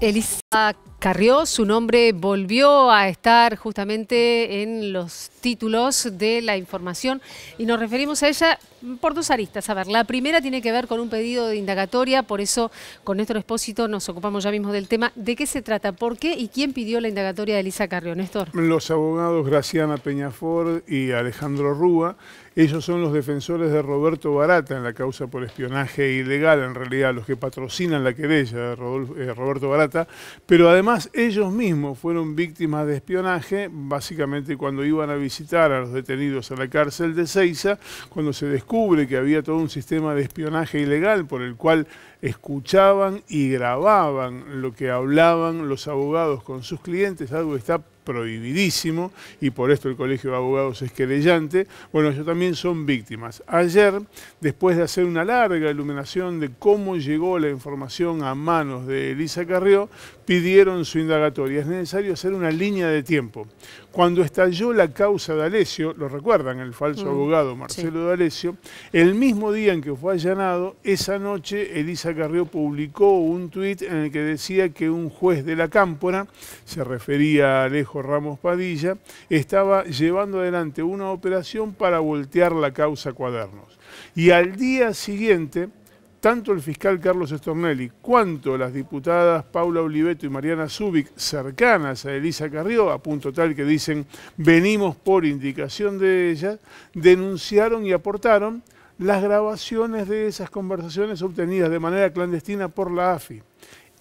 Ele saca. Carrió, su nombre volvió a estar justamente en los títulos de la información y nos referimos a ella por dos aristas. A ver, la primera tiene que ver con un pedido de indagatoria, por eso con Néstor expósito nos ocupamos ya mismo del tema. ¿De qué se trata? ¿Por qué y quién pidió la indagatoria de Elisa Carrió, Néstor? Los abogados Graciana Peñafort y Alejandro Rúa, ellos son los defensores de Roberto Barata en la causa por espionaje ilegal, en realidad los que patrocinan la querella de eh, Roberto Barata, pero además además ellos mismos fueron víctimas de espionaje, básicamente cuando iban a visitar a los detenidos a la cárcel de Ceiza, cuando se descubre que había todo un sistema de espionaje ilegal por el cual escuchaban y grababan lo que hablaban los abogados con sus clientes, algo que está prohibidísimo y por esto el Colegio de Abogados es querellante, bueno, ellos también son víctimas. Ayer, después de hacer una larga iluminación de cómo llegó la información a manos de Elisa Carrió, pidieron su indagatoria. Es necesario hacer una línea de tiempo. Cuando estalló la causa de Alesio, lo recuerdan, el falso mm, abogado Marcelo de Alesio, el mismo día en que fue allanado, esa noche Elisa Carrió publicó un tuit en el que decía que un juez de la Cámpora, se refería a Alejo Ramos Padilla, estaba llevando adelante una operación para voltear la causa Cuadernos. Y al día siguiente, tanto el fiscal Carlos Estornelli cuanto las diputadas Paula Oliveto y Mariana Zubic cercanas a Elisa Carrió, a punto tal que dicen venimos por indicación de ella, denunciaron y aportaron las grabaciones de esas conversaciones obtenidas de manera clandestina por la AFI.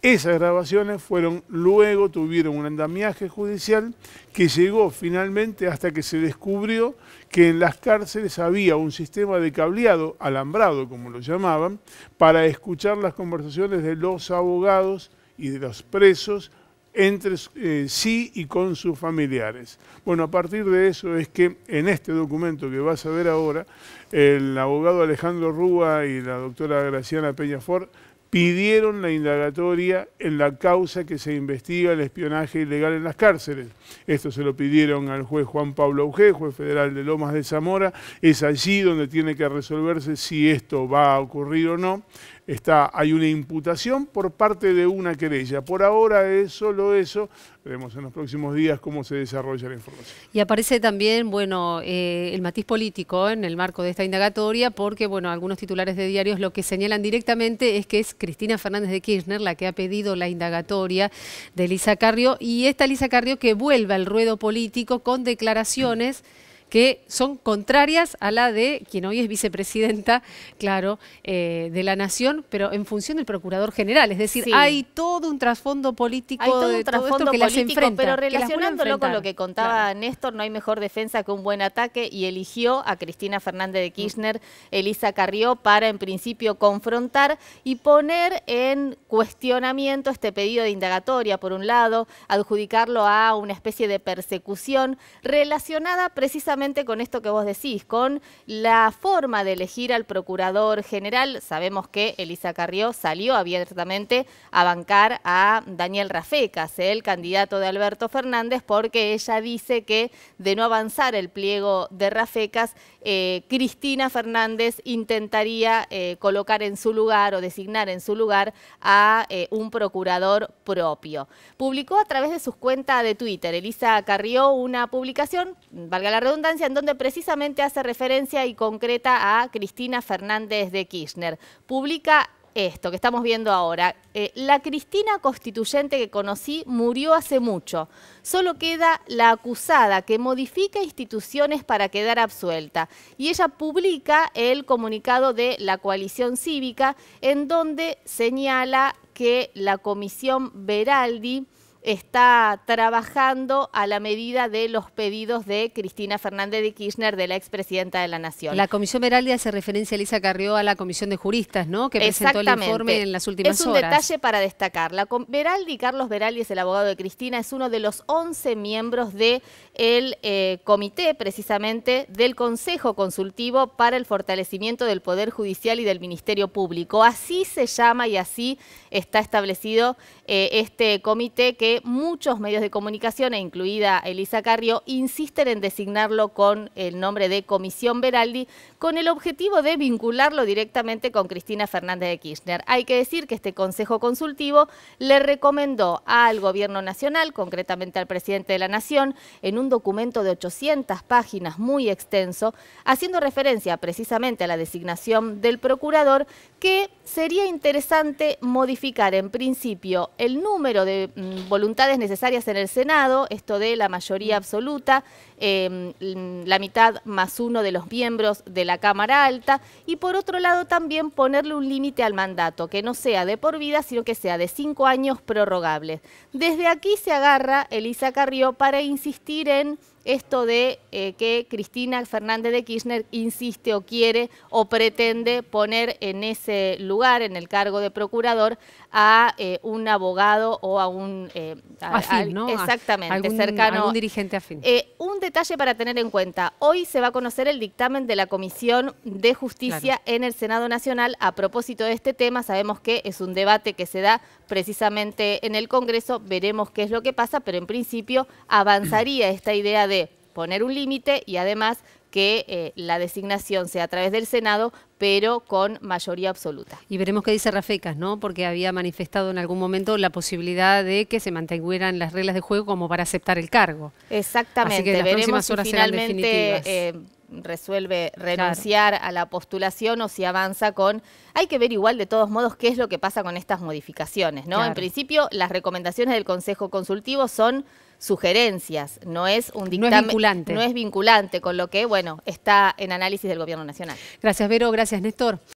Esas grabaciones fueron luego, tuvieron un andamiaje judicial que llegó finalmente hasta que se descubrió que en las cárceles había un sistema de cableado, alambrado como lo llamaban, para escuchar las conversaciones de los abogados y de los presos entre eh, sí y con sus familiares. Bueno, a partir de eso es que en este documento que vas a ver ahora, el abogado Alejandro Rúa y la doctora Graciana Peñafort pidieron la indagatoria en la causa que se investiga el espionaje ilegal en las cárceles. Esto se lo pidieron al juez Juan Pablo Auge, juez federal de Lomas de Zamora. Es allí donde tiene que resolverse si esto va a ocurrir o no está, hay una imputación por parte de una querella. Por ahora es solo eso. Veremos en los próximos días cómo se desarrolla la información. Y aparece también, bueno, eh, el matiz político en el marco de esta indagatoria, porque, bueno, algunos titulares de diarios lo que señalan directamente es que es Cristina Fernández de Kirchner la que ha pedido la indagatoria de Lisa Carrio, y esta Lisa Carrio que vuelva al ruedo político con declaraciones que son contrarias a la de quien hoy es vicepresidenta, claro, eh, de la Nación, pero en función del Procurador General. Es decir, hay todo un trasfondo político de todo esto que político, las enfrenta, Pero relacionándolo con lo que contaba Néstor, no hay mejor defensa que un buen ataque y eligió a Cristina Fernández de Kirchner, Elisa Carrió, para en principio confrontar y poner en cuestionamiento este pedido de indagatoria, por un lado, adjudicarlo a una especie de persecución relacionada precisamente con esto que vos decís, con la forma de elegir al procurador general. Sabemos que Elisa Carrió salió abiertamente a bancar a Daniel Rafecas, el candidato de Alberto Fernández, porque ella dice que de no avanzar el pliego de Rafecas, eh, Cristina Fernández intentaría eh, colocar en su lugar o designar en su lugar a eh, un procurador propio. Publicó a través de sus cuentas de Twitter Elisa Carrió una publicación, valga la redonda en donde precisamente hace referencia y concreta a Cristina Fernández de Kirchner. Publica esto que estamos viendo ahora. Eh, la Cristina constituyente que conocí murió hace mucho. Solo queda la acusada que modifica instituciones para quedar absuelta. Y ella publica el comunicado de la coalición cívica en donde señala que la comisión Beraldi está trabajando a la medida de los pedidos de Cristina Fernández de Kirchner, de la expresidenta de la Nación. La Comisión Veraldi hace referencia, Elisa Carrió, a la Comisión de Juristas, ¿no? Que presentó el informe en las últimas horas. Es un detalle para destacar. La Veraldi, Carlos Veraldi es el abogado de Cristina, es uno de los 11 miembros del eh, comité, precisamente, del Consejo Consultivo para el Fortalecimiento del Poder Judicial y del Ministerio Público. Así se llama y así está establecido eh, este comité que muchos medios de comunicación, e incluida Elisa Carrió, insisten en designarlo con el nombre de Comisión Beraldi, con el objetivo de vincularlo directamente con Cristina Fernández de Kirchner. Hay que decir que este Consejo Consultivo le recomendó al Gobierno Nacional, concretamente al Presidente de la Nación, en un documento de 800 páginas muy extenso, haciendo referencia precisamente a la designación del Procurador, que sería interesante modificar en principio el número de... Mm, voluntades necesarias en el Senado, esto de la mayoría mm. absoluta, em, la mitad más uno de los miembros de la Cámara Alta y por otro lado también ponerle un límite al mandato, que no sea de por vida, sino que sea de cinco años prorrogables. Desde aquí se agarra Elisa Carrió para insistir en esto de eh, que Cristina Fernández de Kirchner insiste o quiere o pretende poner en ese lugar, en el cargo de procurador, a eh, un abogado o a un... Eh, a, ¿no? Exactamente, cercano. Algún dirigente afín. un detalle para tener en cuenta. Hoy se va a conocer el dictamen de la Comisión de Justicia en el Senado Nacional a propósito de este tema. Sabemos que es un debate que se da precisamente en el Congreso. Veremos qué es lo que pasa, pero en principio avanzaría esta idea de poner un límite y además que eh, la designación sea a través del Senado, pero con mayoría absoluta. Y veremos qué dice Rafecas, ¿no? Porque había manifestado en algún momento la posibilidad de que se mantuvieran las reglas de juego como para aceptar el cargo. Exactamente, Así que las veremos próximas horas eh, resuelve renunciar a la postulación o si avanza con... Hay que ver igual de todos modos qué es lo que pasa con estas modificaciones, ¿no? En principio, las recomendaciones del Consejo Consultivo son sugerencias, no es un dictamen. vinculante. No es vinculante, con lo que, bueno, está en análisis del Gobierno Nacional. Gracias, Vero. Gracias, Néstor.